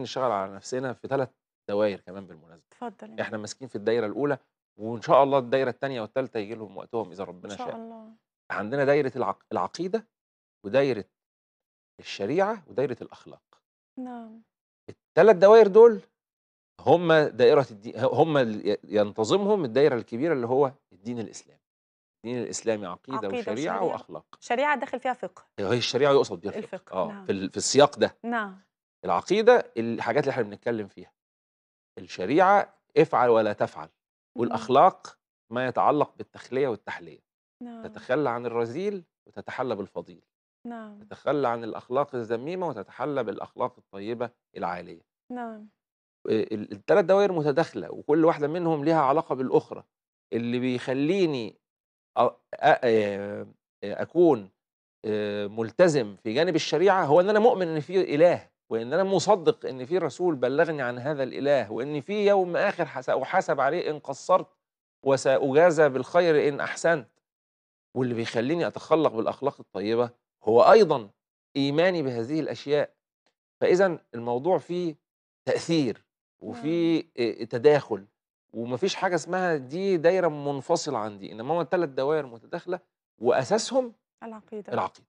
نشتغل على نفسنا في ثلاث دوائر كمان بالمناسبه اتفضل احنا ماسكين في الدايره الاولى وان شاء الله الدايره الثانيه والثالثه يجي لهم وقتهم اذا ربنا شاء ان شاء الله عندنا دايره العق... العقيده ودايره الشريعه ودايره الاخلاق نعم الثلاث دوائر دول هم دائره الدين هم ينتظمهم الدايره الكبيره اللي هو الدين الاسلامي الدين الاسلامي عقيده, عقيدة وشريعه وشريعة. واخلاق شريعه داخل فيها فقه هي الشريعه يقصد بيها الفقه, الفقه. اه نعم. في السياق ده نعم العقيده الحاجات اللي احنا بنتكلم فيها الشريعه افعل ولا تفعل والاخلاق ما يتعلق بالتخليه والتحليه نعم. تتخلى عن الرذيل وتتحلى بالفضيل نعم تتخلى عن الاخلاق الذميمه وتتحلى بالاخلاق الطيبه العاليه نعم آه، الثلاث دوائر متداخله وكل واحده منهم لها علاقه بالاخرى اللي بيخليني آه، آه، اكون ملتزم في جانب الشريعه هو ان انا مؤمن ان في اله وان انا مصدق ان في رسول بلغني عن هذا الاله وان في يوم اخر ساحاسب عليه ان قصرت وساجازى بالخير ان احسنت واللي بيخليني اتخلق بالاخلاق الطيبه هو ايضا ايماني بهذه الاشياء فاذا الموضوع فيه تاثير وفي تداخل ومفيش حاجه اسمها دي دايره منفصله عندي انما هو ثلاث دوائر متداخله واساسهم العقيده العقيده